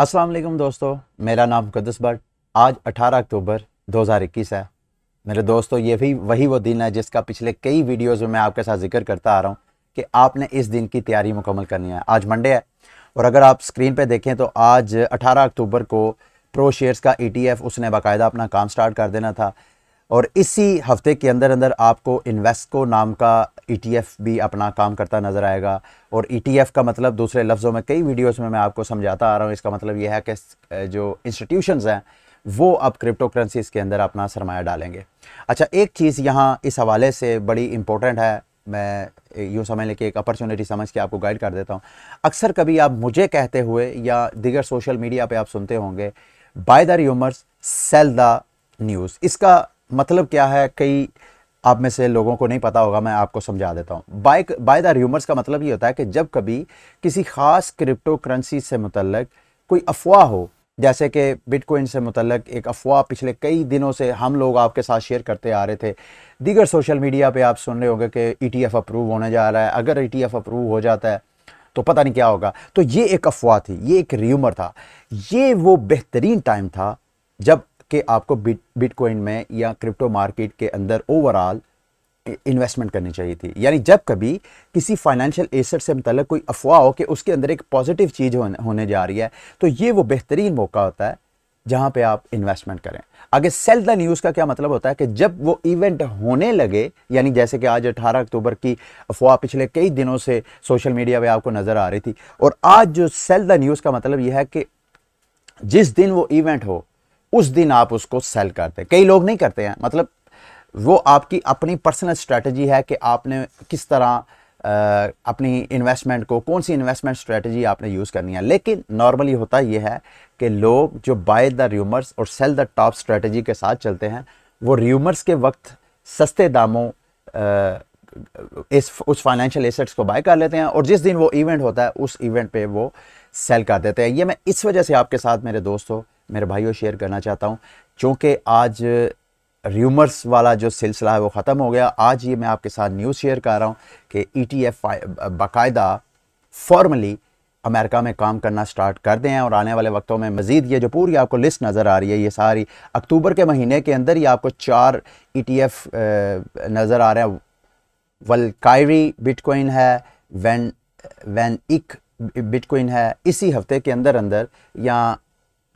असलम दोस्तों मेरा नाम मुकदस भट्ट आज 18 अक्टूबर 2021 है मेरे दोस्तों ये भी वही वो दिन है जिसका पिछले कई वीडियोस में मैं आपके साथ जिक्र करता आ रहा हूँ कि आपने इस दिन की तैयारी मुकम्मल करनी है आज मंडे है और अगर आप स्क्रीन पे देखें तो आज 18 अक्टूबर को प्रो शेयर्स का ई e उसने बाकायदा अपना काम स्टार्ट कर देना था और इसी हफ्ते के अंदर अंदर आपको इन्वेस्टको नाम का ईटीएफ e भी अपना काम करता नज़र आएगा और ईटीएफ e का मतलब दूसरे लफ्ज़ों में कई वीडियोस में मैं आपको समझाता आ रहा हूँ इसका मतलब यह है कि जो इंस्टीट्यूशंस हैं वो अब क्रिप्टो करेंसीज़ के अंदर अपना सरमाया डालेंगे अच्छा एक चीज़ यहाँ इस हवाले से बड़ी इंपॉर्टेंट है मैं यूँ समझ लें कि एक अपॉर्चुनिटी समझ के आपको गाइड कर देता हूँ अक्सर कभी आप मुझे कहते हुए या दिगर सोशल मीडिया पर आप सुनते होंगे buy the rumours sell the news इसका मतलब क्या है कई आप में से लोगों को नहीं पता होगा मैं आपको समझा देता हूँ बाय बाय द र्यूमर्स का मतलब ये होता है कि जब कभी किसी ख़ास क्रिप्टो करेंसी से मुतलक कोई अफवाह हो जैसे कि बिटकॉइन से मुतलक एक अफवाह पिछले कई दिनों से हम लोग आपके साथ शेयर करते आ रहे थे दीगर सोशल मीडिया पे आप सुन रहे होंगे कि ईटीएफ e अप्रूव होने जा रहा है अगर ईटीएफ e अप्रूव हो जाता है तो पता नहीं क्या होगा तो ये एक अफवाह थी ये एक र्यूमर था ये वो बेहतरीन टाइम था जब कि आपको बिट बिटकॉइन में या क्रिप्टो मार्केट के अंदर ओवरऑल इन्वेस्टमेंट करनी चाहिए थी यानी जब कभी किसी फाइनेंशियल एसेट से मतलब कोई अफवाह हो कि उसके अंदर एक पॉजिटिव चीज़ होने जा रही है तो ये वो बेहतरीन मौका होता है जहाँ पे आप इन्वेस्टमेंट करें आगे सेल द न्यूज़ का क्या मतलब होता है कि जब वो इवेंट होने लगे यानी जैसे कि आज 18 अक्टूबर की अफवाह पिछले कई दिनों से सोशल मीडिया पे आपको नज़र आ रही थी और आज जो सेल द न्यूज़ का मतलब यह है कि जिस दिन वो इवेंट हो उस दिन आप उसको सेल करते हैं कई लोग नहीं करते हैं मतलब वो आपकी अपनी पर्सनल स्ट्रेटजी है कि आपने किस तरह आ, अपनी इन्वेस्टमेंट को कौन सी इन्वेस्टमेंट स्ट्रेटजी आपने यूज़ करनी है लेकिन नॉर्मली होता यह है कि लोग जो बाय द र्यूमर्स और सेल द टॉप स्ट्रेटजी के साथ चलते हैं वो र्यूमर्स के वक्त सस्ते दामों आ, इस उस फाइनेंशियल एसेट्स को बाय कर लेते हैं और जिस दिन वो इवेंट होता है उस इवेंट पर वो सेल कर देते हैं ये मैं इस वजह से आपके साथ मेरे दोस्तों मेरे भाइयों शेयर करना चाहता हूँ चूँकि आज र्यूमर्स वाला जो सिलसिला है वो ख़त्म हो गया आज ये मैं आपके साथ न्यूज़ शेयर कर रहा हूँ कि ई टी एफ बाकायदा फॉर्मली अमेरिका में काम करना स्टार्ट कर दें और आने वाले वक्तों में मज़ीद ये जो पूरी आपको लिस्ट नज़र आ रही है ये सारी अक्टूबर के महीने के अंदर ही आपको चार ई e टी एफ नज़र आ रहे हैं वलकायरी बिटकॉइन है वैन वैन इक बिटकॉइन है इसी हफ्ते के अंदर अंदर या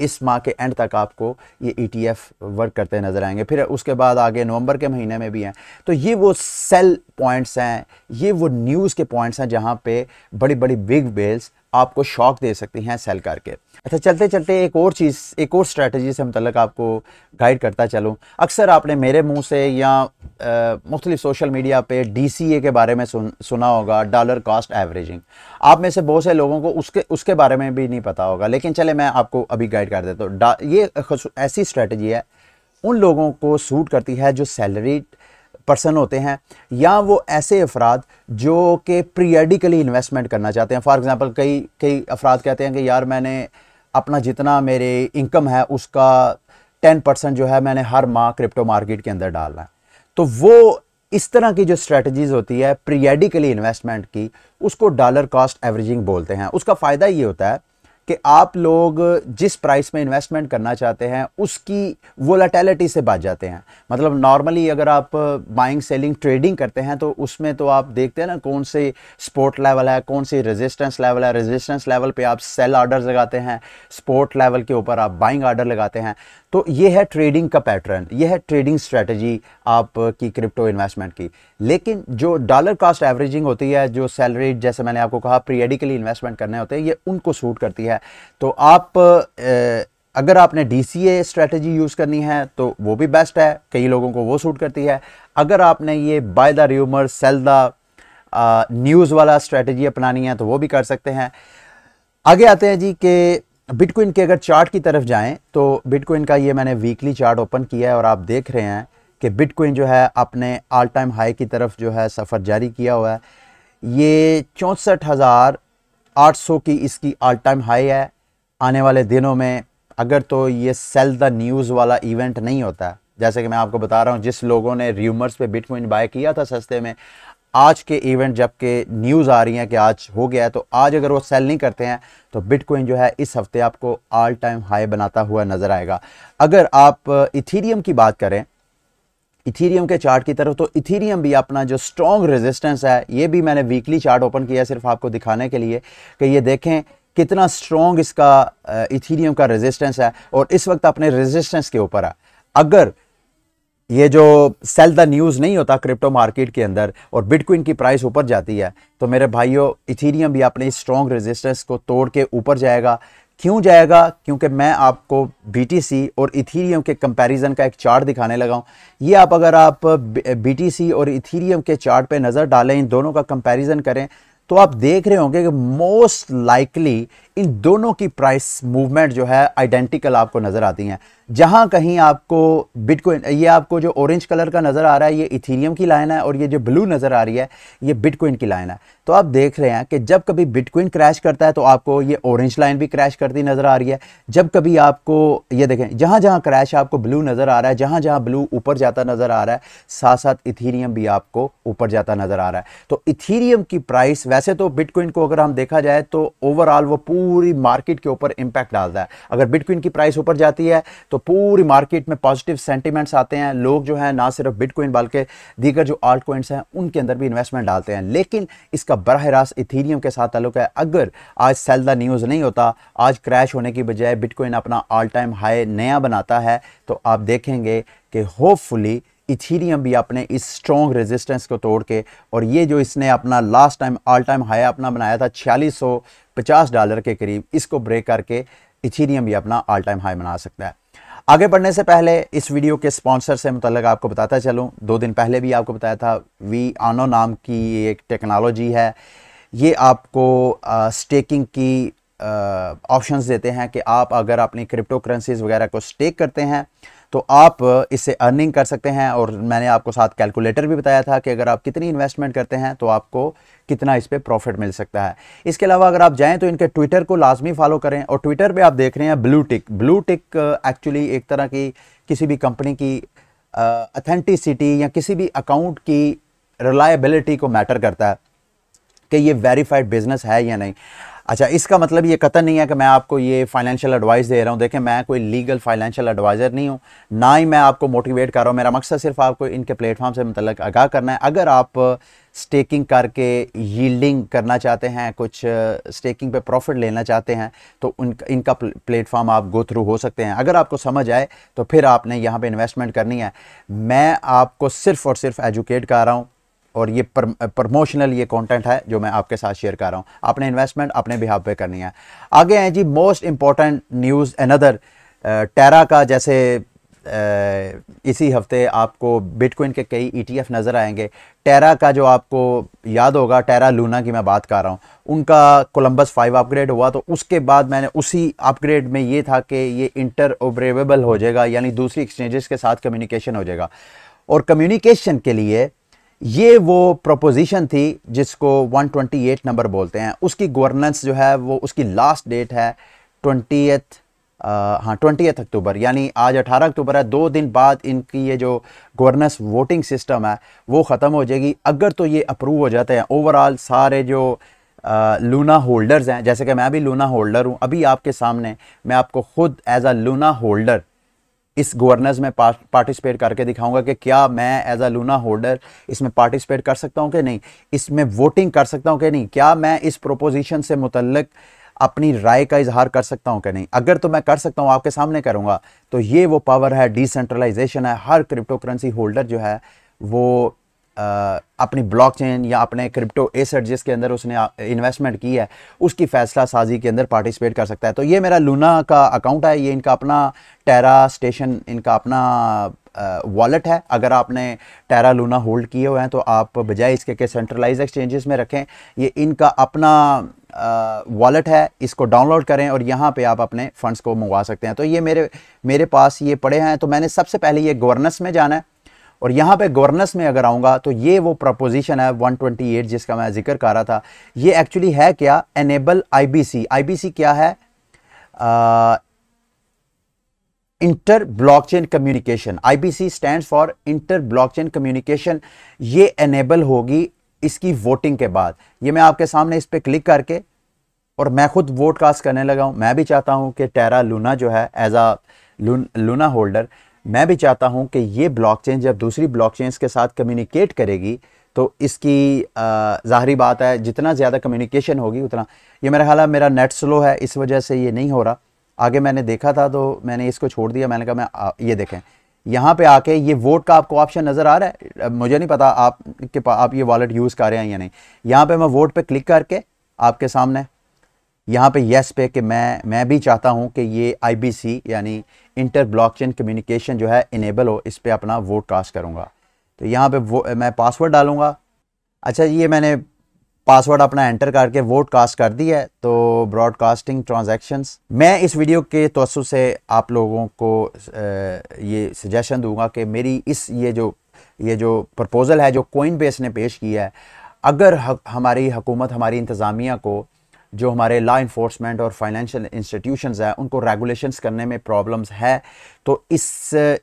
इस माह के एंड तक आपको ये ईटीएफ e वर्क करते नज़र आएंगे फिर उसके बाद आगे नवंबर के महीने में भी हैं तो ये वो सेल पॉइंट्स हैं ये वो न्यूज़ के पॉइंट्स हैं जहाँ पे बड़ी बड़ी बिग बेल्स आपको शॉक दे सकती हैं सेल करके अच्छा चलते चलते एक और चीज़ एक और स्ट्रैटेजी से मतलब आपको गाइड करता चलूँ अक्सर आपने मेरे मुँह से या मुख्तलिफ सोशल मीडिया पे डीसीए के बारे में सुन सुना होगा डॉलर कास्ट एवरेजिंग आप में से बहुत से लोगों को उसके उसके बारे में भी नहीं पता होगा लेकिन चले मैं आपको अभी गाइड कर देता हूँ ये ऐसी स्ट्रेटजी है उन लोगों को सूट करती है जो सैलरी पर्सन होते हैं या वो ऐसे अफराद जो कि पीरियडिकली इन्वेस्टमेंट करना चाहते हैं फॉर एग्ज़ाम्पल कई कई अफराद कहते हैं कि यार मैंने अपना जितना मेरे इनकम है उसका टेन परसेंट जो है मैंने हर माह क्रिप्टो मार्केट के अंदर डालना है तो वो इस तरह की जो स्ट्रेटजीज होती है प्रियडिकली इन्वेस्टमेंट की उसको डॉलर कॉस्ट एवरेजिंग बोलते हैं उसका फ़ायदा ये होता है कि आप लोग जिस प्राइस में इन्वेस्टमेंट करना चाहते हैं उसकी वोलाटेलिटी से बच जाते हैं मतलब नॉर्मली अगर आप बाइंग सेलिंग ट्रेडिंग करते हैं तो उसमें तो आप देखते हैं ना कौन से स्पोर्ट लेवल है कौन सी रेजिस्टेंस लेवल है रेजिस्टेंस लेवल पे आप सेल ऑर्डर लगाते हैं स्पोर्ट लेवल के ऊपर आप बाइंग ऑर्डर लगाते हैं तो ये है ट्रेडिंग का पैटर्न ये है ट्रेडिंग स्ट्रेटजी आपकी क्रिप्टो इन्वेस्टमेंट की लेकिन जो डॉलर कास्ट एवरेजिंग होती है जो सैलरी जैसे मैंने आपको कहा पीरियडिकली इन्वेस्टमेंट करने होते हैं ये उनको सूट करती है तो आप ए, uh, अगर आपने D C A strategy use करनी है तो वो भी बेस्ट है कई लोगों को वो सूट करती है अगर आपने ये buy the rumour sell the news वाला स्ट्रेटजी अपनानी है तो वो भी कर सकते हैं आगे आते हैं जी कि बिटकॉइन के अगर चार्ट की तरफ जाएं तो बिटकॉइन का ये मैंने वीकली चार्ट ओपन किया है और आप देख रहे हैं कि बिटकॉइन जो है अपने ऑल टाइम हाई की तरफ जो है सफ़र जारी किया हुआ है ये चौंसठ हज़ार आठ सौ की इसकी ऑल टाइम हाई है आने वाले दिनों में अगर तो ये सेल द न्यूज़ वाला इवेंट नहीं होता है जैसे कि मैं आपको बता रहा हूँ जिस लोगों ने र्यूमर्स पर बिटकॉइन बाय किया था सस्ते में आज के इवेंट जबकि न्यूज़ आ रही हैं कि आज हो गया है तो आज अगर वो सेल नहीं करते हैं तो बिटकॉइन जो है इस हफ्ते आपको ऑल टाइम हाई बनाता हुआ नज़र आएगा अगर आप इथीरियम uh, की बात करें इथीरियम के चार्ट की तरफ तो इथीरियम भी अपना जो स्ट्रॉन्ग रेजिस्टेंस है ये भी मैंने वीकली चार्ट ओपन किया सिर्फ आपको दिखाने के लिए कि ये देखें कितना स्ट्रॉन्ग इसका इथीरियम uh, का रेजिस्टेंस है और इस वक्त अपने रेजिस्टेंस के ऊपर है अगर ये जो सेल द न्यूज़ नहीं होता क्रिप्टो मार्केट के अंदर और बिटकॉइन की प्राइस ऊपर जाती है तो मेरे भाइयों इथीरियम भी अपने स्ट्रॉन्ग रेजिस्टेंस को तोड़ के ऊपर जाएगा क्यों जाएगा क्योंकि मैं आपको बी और इथीरियम के कंपैरिजन का एक चार्ट दिखाने लगा हूँ ये आप अगर आप बी और इथीरियम के चार्ट पे नज़र डालें इन दोनों का कंपैरिजन करें तो आप देख रहे होंगे कि मोस्ट लाइकली इन दोनों की प्राइस मूवमेंट जो है आइडेंटिकल आपको नज़र आती हैं जहाँ कहीं आपको बिटकॉइन ये आपको जो ऑरेंज कलर का नज़र आ रहा है ये इथीरियम की लाइन है और ये जो ब्लू नज़र आ रही है ये बिटकॉइन की लाइन है तो आप देख रहे हैं कि जब कभी बिटकॉइन क्रैश करता है तो आपको ये ऑरेंज लाइन भी क्रैश करती नज़र आ रही है जब कभी आपको ये देखें जहाँ जहाँ क्रैश आपको ब्लू नज़र आ रहा है जहाँ जहाँ ब्लू ऊपर जाता नज़र आ रहा है साथ साथ इथीरियम भी आपको ऊपर जाता नज़र आ रहा है तो इथीरियम की प्राइस वैसे तो बिटकॉइन को अगर हम देखा जाए तो ओवरऑल वो पूरी मार्केट के ऊपर इम्पैक्ट डालता है अगर बिटकॉइन की प्राइस ऊपर जाती है तो पूरी मार्केट में पॉजिटिव सेंटिमेंट्स आते हैं लोग जो है ना सिर्फ बिटकॉइन बल्कि दीगर जो आर्ट कोइंस हैं उनके अंदर भी इन्वेस्टमेंट डालते हैं लेकिन इसका बरह रास्त इथीरियम के साथ ताल्लुक है अगर आज सेल द न्यूज़ नहीं होता आज क्रैश होने की बजाय बिटकॉइन अपना ऑल टाइम हाई नया बनाता है तो आप देखेंगे कि होपफुली इथीरियम भी अपने इस स्ट्रॉन्ग रेजिस्टेंस को तोड़ के और ये जो इसने अपना last time all time high अपना बनाया था छियालीस डॉलर के करीब इसको ब्रेक करके इथीरियम भी अपना ऑल टाइम हाई बना सकता है आगे बढ़ने से पहले इस वीडियो के स्पॉन्सर से मतलब आपको बताता चलूँ दो दिन पहले भी आपको बताया था वी आनो नाम की एक टेक्नोलॉजी है ये आपको आ, स्टेकिंग की ऑप्शंस देते हैं कि आप अगर अपनी क्रिप्टो करेंसीज वगैरह को स्टेक करते हैं तो आप इससे अर्निंग कर सकते हैं और मैंने आपको साथ कैलकुलेटर भी बताया था कि अगर आप कितनी इन्वेस्टमेंट करते हैं तो आपको कितना इस पर प्रॉफिट मिल सकता है इसके अलावा अगर आप जाएँ तो इनके ट्विटर को लाजमी फॉलो करें और ट्विटर पर आप देख रहे हैं blue tick blue tick actually एक तरह की किसी भी कंपनी की अथेंटिसिटी uh, या किसी भी अकाउंट की रिलायबिलिटी को मैटर करता है कि ये वेरीफाइड बिजनेस है या नहीं अच्छा इसका मतलब ये कतन नहीं है कि मैं आपको ये फाइनेंशियल एडवाइस दे रहा हूँ देखें मैं कोई लीगल फाइनेंशियल एडवाइज़र नहीं हूँ ना ही मैं आपको मोटिवेट कर रहा हूँ मेरा मकसद सिर्फ आपको इनके प्लेटफॉर्म से मतलब आगाह करना है अगर आप स्टेकिंग करके यील्डिंग करना चाहते हैं कुछ स्टेकिंग पे प्रॉफिट लेना चाहते हैं तो उन इनका प्लेटफॉर्म आप गो थ्रू हो सकते हैं अगर आपको समझ आए तो फिर आपने यहाँ पे इन्वेस्टमेंट करनी है मैं आपको सिर्फ और सिर्फ एजुकेट कर रहा हूँ और ये प्रमोशनल ये कंटेंट है जो मैं आपके साथ शेयर कर रहा हूँ आपने इन्वेस्टमेंट अपने बिहार पर करनी है आगे हैं the most important news another Terra का जैसे इसी हफ्ते आपको बिटकॉइन के कई ईटीएफ e नज़र आएंगे टेरा का जो आपको याद होगा टेरा लूना की मैं बात कर रहा हूँ उनका कोलंबस फाइव अपग्रेड हुआ तो उसके बाद मैंने उसी अपग्रेड में ये था कि ये इंटर ओपरेबल हो जाएगा यानी दूसरी एक्सचेंजेस के साथ कम्युनिकेशन हो जाएगा और कम्युनिकेशन के लिए ये वो प्रोपोजिशन थी जिसको 128 नंबर बोलते हैं उसकी गवर्नेंस जो है वो उसकी लास्ट डेट है ट्वेंटी हाँ ट्वेंटी अक्टूबर यानी आज अठारह अक्टूबर है दो दिन बाद इनकी ये जो गवर्नेंस वोटिंग सिस्टम है वो ख़त्म हो जाएगी अगर तो ये अप्रूव हो जाते हैं ओवरऑल सारे जो आ, लूना होल्डर्स हैं जैसे कि मैं भी लूना होल्डर हूँ अभी आपके सामने मैं आपको ख़ुद एज अ लूना होल्डर इस गवर्नेंस में पार्टिसिपेट करके दिखाऊंगा कि क्या मैं एज अ लूना होल्डर इसमें पार्टिसिपेट कर सकता हूं कि नहीं इसमें वोटिंग कर सकता हूं कि नहीं क्या मैं इस प्रोपोजिशन से मुतलक अपनी राय का इजहार कर सकता हूं कि नहीं अगर तो मैं कर सकता हूं आपके सामने करूंगा तो ये वो पावर है डिसेंट्रलाइजेशन है हर क्रिप्टो करेंसी होल्डर जो है वो आ, अपनी ब्लॉकचेन या अपने क्रिप्टो एसेट जिसके अंदर उसने इन्वेस्टमेंट की है उसकी फैसला साजी के अंदर पार्टिसिपेट कर सकता है तो ये मेरा लूना का अकाउंट है ये इनका अपना टेरा स्टेशन इनका अपना वॉलेट है अगर आपने टेरा लूना होल्ड किए हुए हैं तो आप बजाय इसके के सेंट्रलाइज एक्सचेंजेस में रखें ये इनका अपना वॉलेट है इसको डाउनलोड करें और यहाँ पे आप अपने फंड्स को मंगवा सकते हैं तो ये मेरे मेरे पास ये पड़े हैं तो मैंने सबसे पहले ये गवर्नेंस में जाना है और यहाँ पे गवर्नेंस में अगर आऊँगा तो ये वो प्रपोजिशन है 128 जिसका मैं जिक्र कर रहा था ये एक्चुअली है क्या एनेबल आईबीसी आईबीसी क्या है आ, inter chain communication I B C stand for inter blockchain communication ये एनेबल होगी इसकी वोटिंग के बाद ये मैं आपके सामने इस पर क्लिक करके और मैं खुद वोट कास्ट करने लगा हूँ मैं भी चाहता हूँ कि टेरा लूना जो है एज आ लूना होल्डर मैं भी चाहता हूँ कि ये ब्लॉकचेन जब दूसरी ब्लॉकचेन्स के साथ कम्युनिकेट करेगी तो इसकी ज़ाहरी बात है जितना ज़्यादा कम्युनिकेशन होगी उतना ये मेरा ख्याल है मेरा नेट स्लो है इस वजह से ये नहीं हो रहा आगे मैंने देखा था तो मैंने इसको छोड़ दिया मैंने कहा मैं आ, ये देखें यहाँ पे आके ये वोट का आपको ऑप्शन नज़र आ रहा है मुझे नहीं पता आप के आप ये वॉलेट यूज़ कर रहे हैं या नहीं यहाँ पे मैं वोट पे क्लिक करके आपके सामने यहाँ पे येस पे कि मैं मैं भी चाहता हूँ कि ये आईबीसी यानी इंटर ब्लॉकचेन कम्युनिकेशन जो है इनेबल हो इस पर अपना वोट कास्ट करूँगा तो यहाँ पर वो मैं पासवर्ड डालूंगा अच्छा ये मैंने पासवर्ड अपना एंटर करके वोट कास्ट कर दी है तो ब्रॉडकास्टिंग ट्रांजैक्शंस मैं इस वीडियो के तोसु से आप लोगों को ये सजेशन दूंगा कि मेरी इस ये जो ये जो प्रपोज़ल है जो कोइन बेस ने पेश किया है अगर हमारी हुकूमत हमारी इंतज़ामिया को जो हमारे लॉ इन्फोर्समेंट और फाइनेंशियल इंस्टीट्यूशंस हैं उनको रेगुलेशंस करने में प्रॉब्लम्स है तो इस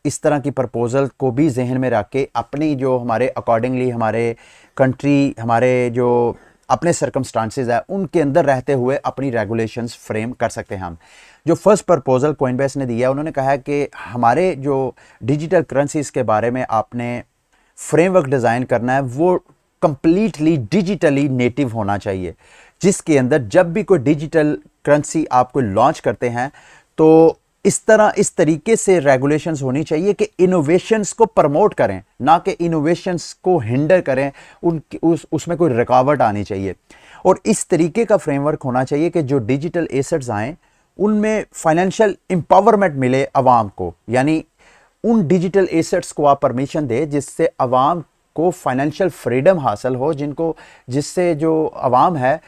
इस तरह की प्रपोज़ल को भी जहन में रख के अपनी जो हमारे अकॉर्डिंगली हमारे कंट्री हमारे जो अपने सर्कमस्टांसिस है उनके अंदर रहते हुए अपनी रेगुलेशन फ्रेम कर सकते हैं हम जो फर्स्ट प्रपोजल कोइनबेस ने दिया उन्होंने कहा है कि हमारे जो डिजिटल करेंसीज के बारे में आपने फ्रेमवर्क डिज़ाइन करना है वो कम्प्लीटली डिजिटली नेटिव होना चाहिए जिसके अंदर जब भी कोई डिजिटल करेंसी आप कोई लॉन्च करते हैं तो इस तरह इस तरीके से रेगुलेशंस होनी चाहिए कि इनोवेशंस को प्रमोट करें ना कि इनोवेशंस को हिंडर करें उन उस उसमें कोई रुकावट आनी चाहिए और इस तरीके का फ्रेमवर्क होना चाहिए कि जो डिजिटल एसेट्स आएँ उनमें फाइनेंशियल एम्पावरमेंट मिले आवाम को यानी उन डिजिटल एसेट्स को आप परमिशन दें जिससे आवाम को फाइनेंशियल फ्रीडम हासिल हो जिनको जिससे जो आवाम है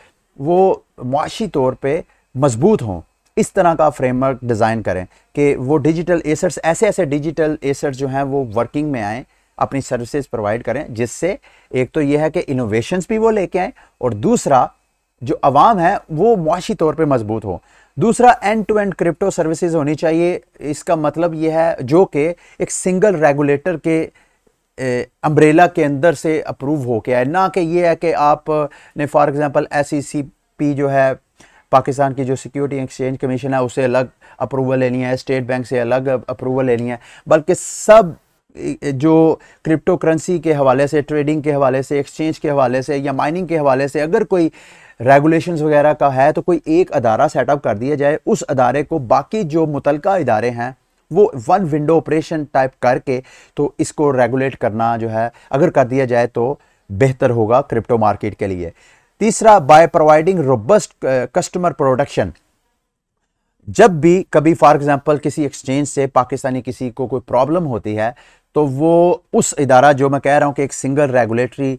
वो मुआशी तौर पर मजबूत हों इस तरह का फ्रेमवर्क डिज़ाइन करें कि वो डिजिटल एसर्ट्स ऐसे ऐसे डिजिटल एसर्ट्स जो हैं वो वर्किंग में आएँ अपनी सर्विसेज प्रोवाइड करें जिससे एक तो ये है कि इनोवेशंस भी वो लेके आएँ और दूसरा जो आवाम है वो मुआशी तौर पर मजबूत हो दूसरा end to end crypto services होनी चाहिए इसका मतलब ये है जो कि एक सिंगल रेगुलेटर के अम्ब्रेला के अंदर से अप्रूव हो के आए ना कि ये है कि आपने for example S C C P जो है पाकिस्तान की जो सिक्योरिटी एक्सचेंज कमीशन है उसे अलग अप्रूवल लेनी है स्टेट बैंक से अलग अप्रूवल लेनी है बल्कि सब जो क्रिप्टो करेंसी के हवाले से ट्रेडिंग के हवाले से एक्सचेंज के हवाले से या माइनिंग के हवाले से अगर कोई रेगुलेशंस वगैरह का है तो कोई एक अदारा सेटअप कर दिया जाए उस अदारे को बाकी जो मुतलका इदारे हैं वो वन विंडो ऑपरेशन टाइप करके तो इसको रेगुलेट करना जो है अगर कर दिया जाए तो बेहतर होगा क्रिप्टो मार्केट के लिए तीसरा by providing robust customer production जब भी कभी फॉर एग्जांपल किसी एक्सचेंज से पाकिस्तानी किसी को कोई प्रॉब्लम होती है तो वो उस इदारा जो मैं कह रहा हूं कि एक सिंगल रेगुलेटरी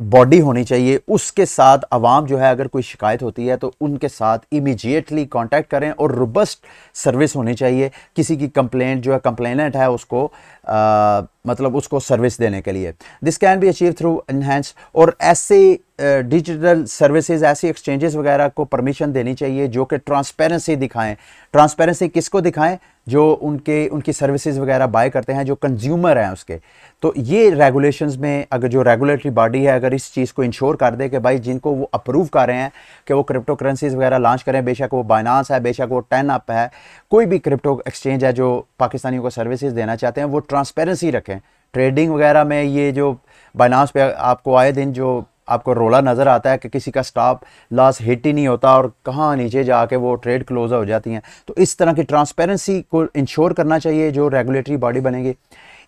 बॉडी होनी चाहिए उसके साथ आवाम जो है अगर कोई शिकायत होती है तो उनके साथ इमीजिएटली कांटेक्ट करें और रुबस्ट सर्विस होनी चाहिए किसी की कंप्लेंट जो है कंप्लेनेंट है उसको आ, मतलब उसको सर्विस देने के लिए this can be achieve through enhance और ऐसे डिजिटल सर्विसेज ऐसी एक्सचेंजेस वगैरह को परमिशन देनी चाहिए जो कि ट्रांसपेरेंसी दिखाएं ट्रांसपेरेंसी किसको दिखाएं जो उनके उनकी सर्विसेज वगैरह बाय करते हैं जो कंज्यूमर हैं उसके तो ये रेगुलेशंस में अगर जो रेगुलेटरी बॉडी है अगर इस चीज़ को इंश्योर कर दे कि भाई जिनको वो अप्रूव कर रहे हैं कि वो क्रिप्टो करेंसीज वगैरह लॉन्च करें बेशक वो बाइनास है बेशक वो टेन अप है कोई भी क्रिप्टो एक्सचेंज है जो पाकिस्तानियों को सर्विसज़ देना चाहते हैं वो ट्रांसपेरेंसी रखें ट्रेडिंग वगैरह में ये जो बाइनास पे आपको आए दिन जो आपको रोला नज़र आता है कि किसी का स्टॉप लॉस हिट ही नहीं होता और कहाँ नीचे जाके वो ट्रेड क्लोज हो जाती हैं तो इस तरह की ट्रांसपेरेंसी को इंश्योर करना चाहिए जो रेगुलेटरी बॉडी बनेगी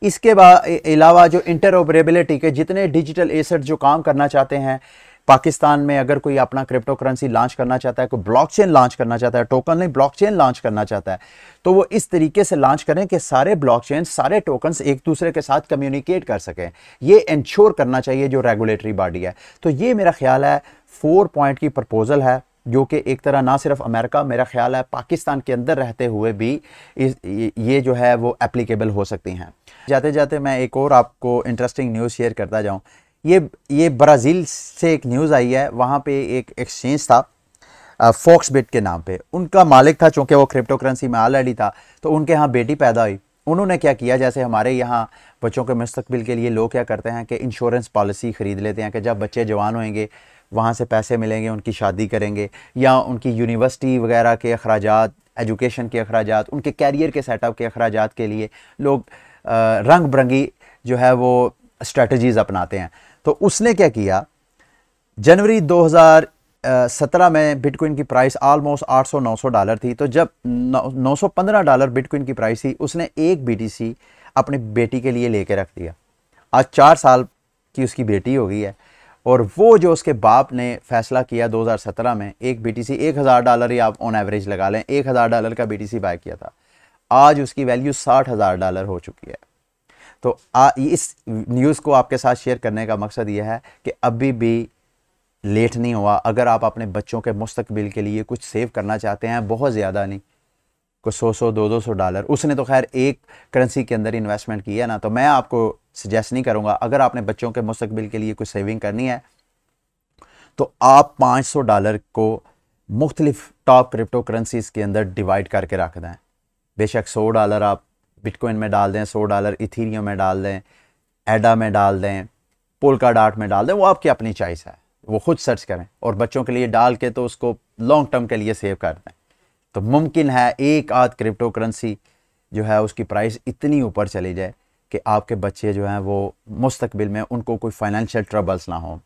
इसके अलावा जो इंटरऑपरेबिलिटी के जितने डिजिटल एसेट जो काम करना चाहते हैं पाकिस्तान में अगर कोई अपना क्रिप्टो करेंसी लॉन्च करना चाहता है कोई ब्लॉकचेन लॉन्च करना चाहता है टोकन नहीं ब्लॉकचेन लॉन्च करना चाहता है तो वो इस तरीके से लॉन्च करें कि सारे ब्लॉकचेन सारे टोकन एक दूसरे के साथ कम्युनिकेट कर सकें ये इंश्योर करना चाहिए जो रेगुलेटरी बॉडी है तो ये मेरा ख्याल है फोर पॉइंट की प्रपोजल है जो कि एक तरह ना सिर्फ अमेरिका मेरा ख्याल है पाकिस्तान के अंदर रहते हुए भी इस ये जो है वो एप्लीकेबल हो सकती हैं जाते जाते मैं एक और आपको इंटरेस्टिंग न्यूज़ शेयर करता जाऊं ये ये ब्राज़ील से एक न्यूज़ आई है वहाँ पे एक एक्सचेंज था फोक्स बिट के नाम पे उनका मालिक था चूँकि वो क्रिप्टो करेंसी में ऑलरेडी था तो उनके यहाँ बेटी पैदा हुई उन्होंने क्या किया जैसे हमारे यहाँ बच्चों के मुस्तबिल के लिए लोग क्या करते हैं कि इंश्योरेंस पॉलिसी ख़रीद लेते हैं कि जब बच्चे जवान होंगे वहाँ से पैसे मिलेंगे उनकी शादी करेंगे या उनकी यूनिवर्सिटी वगैरह के अखराज एजुकेशन के अखराज उनके कैरियर के सेटअप के अखराज के लिए लोग रंग बिरंगी जो है वो स्ट्रेटजीज़ अपनाते हैं तो उसने क्या किया जनवरी 2017 में बिटकॉइन की प्राइस ऑलमोस्ट 800-900 डॉलर थी तो जब 915 डॉलर बिटकॉइन की प्राइस थी उसने एक बीटीसी अपनी बेटी के लिए लेके रख दिया आज चार साल की उसकी बेटी हो गई है और वो जो उसके बाप ने फैसला किया 2017 में एक बीटीसी एक हज़ार डॉलर ही आप ऑन एवरेज लगा लें एक हज़ार डॉलर का बीटीसी बाय किया था आज उसकी वैल्यू साठ हज़ार डॉलर हो चुकी है तो आ, इस न्यूज़ को आपके साथ शेयर करने का मकसद यह है कि अभी भी लेट नहीं हुआ अगर आप अपने बच्चों के मुस्तबिल के लिए कुछ सेव करना चाहते हैं बहुत ज़्यादा नहीं कुछ सौ सौ दो दो सौ डॉलर उसने तो खैर एक करेंसी के अंदर इन्वेस्टमेंट की है ना तो मैं आपको सजेस्ट नहीं करूँगा अगर आपने बच्चों के मुस्तबिल के लिए कुछ सेविंग करनी है तो आप पाँच सौ डॉलर को मुख्तलिफ टॉप क्रिप्टो करेंसीज के अंदर डिवाइड करके रख दें बेशक सौ डॉलर आप बिटकॉइन में डाल दें सौ डॉलर इथीरियम में डाल दें एडा में डाल दें पोलका डाट में डाल दें वो आपकी अपनी चॉइस है वो खुद सर्च करें और बच्चों के लिए डाल के तो उसको लॉन्ग टर्म के लिए सेव कर दें तो मुमकिन है एक आध क्रिप्टो करेंसी जो है उसकी प्राइस इतनी ऊपर चली जाए कि आपके बच्चे जो हैं वो मुस्तबिल में उनको कोई फाइनेंशियल ट्रबल्स ना हों